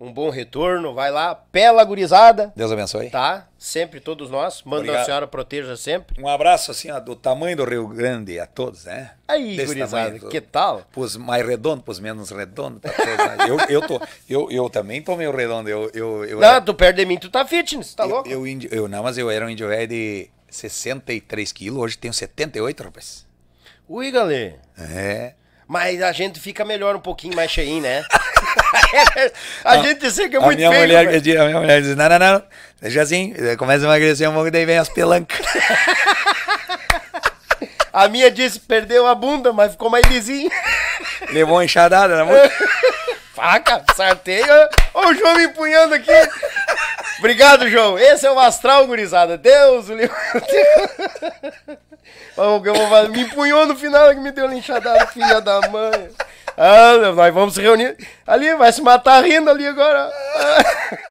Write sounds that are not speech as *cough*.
um bom retorno. Vai lá, pela gurizada. Deus abençoe. Tá? Sempre todos nós. Manda Obrigado. a senhora proteja sempre. Um abraço assim, ó, do tamanho do Rio Grande a todos, né? Aí, Desse gurizada, tamanho, que tal? Pros mais redondos, pros menos redondos, tá pra todos. Né? eu, eu, tô, eu, eu também tô meio redondo. Eu, eu, eu não, era... tu perde de mim, tu tá fitness, tá eu, louco? Eu, eu, eu, não, mas eu era um índio velho de 63 quilos, hoje tenho 78, rapaz. Ui, galera. É. Mas a gente fica melhor um pouquinho mais cheinho, né? *laughs* *laughs* a, gente disse que é muito minha feio. Mulher, a minha mulher diz, não, não, não, deixa assim, começa a emagrecer um pouco, daí vem as pelancas. *laughs* a minha disse, perdeu a bunda, mas ficou mais lisinha. *laughs* Levou uma enxadada na mão. Faca, sarteio, olha o João me empunhando aqui. Obrigado, João. Esse é o astral, gurizada. Deus, o livro. Me empunhou no final que me deu uma enxadada, filha da mãe. Ah, nós vamos se reunir. Ali, vai se matar rindo ali agora. *laughs*